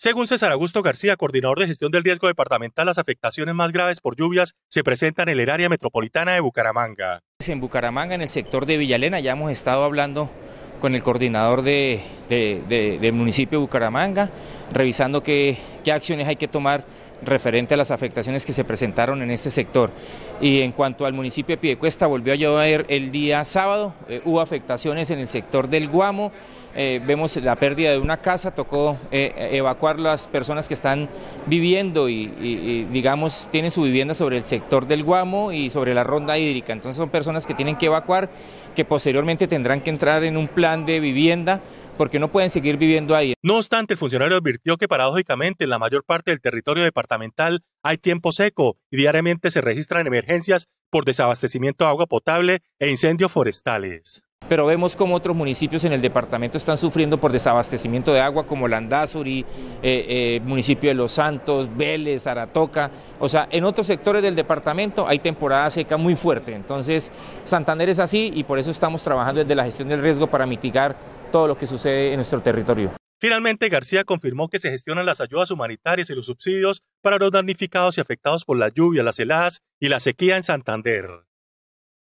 Según César Augusto García, coordinador de gestión del riesgo departamental, las afectaciones más graves por lluvias se presentan en el área metropolitana de Bucaramanga. En Bucaramanga, en el sector de Villalena, ya hemos estado hablando con el coordinador del municipio de Bucaramanga, revisando qué acciones hay que tomar referente a las afectaciones que se presentaron en este sector. Y en cuanto al municipio de Pidecuesta, volvió a llover el día sábado, eh, hubo afectaciones en el sector del Guamo, eh, vemos la pérdida de una casa, tocó eh, evacuar las personas que están viviendo y, digamos tienen su vivienda sobre el sector del Guamo y sobre la ronda hídrica, entonces son personas que tienen que evacuar, que posteriormente tendrán que entrar en un plan de vivienda porque no pueden seguir viviendo ahí. No obstante, el funcionario advirtió que paradójicamente en la mayor parte del territorio departamental hay tiempo seco y diariamente se registran emergencias por desabastecimiento de agua potable e incendios forestales. Pero vemos como otros municipios en el departamento están sufriendo por desabastecimiento de agua, como Landazuri, eh, eh, municipio de Los Santos, Vélez, Aratoca. O sea, en otros sectores del departamento hay temporada seca muy fuerte. Entonces, Santander es así y por eso estamos trabajando desde la gestión del riesgo para mitigar todo lo que sucede en nuestro territorio. Finalmente, García confirmó que se gestionan las ayudas humanitarias y los subsidios para los damnificados y afectados por la lluvia, las heladas y la sequía en Santander.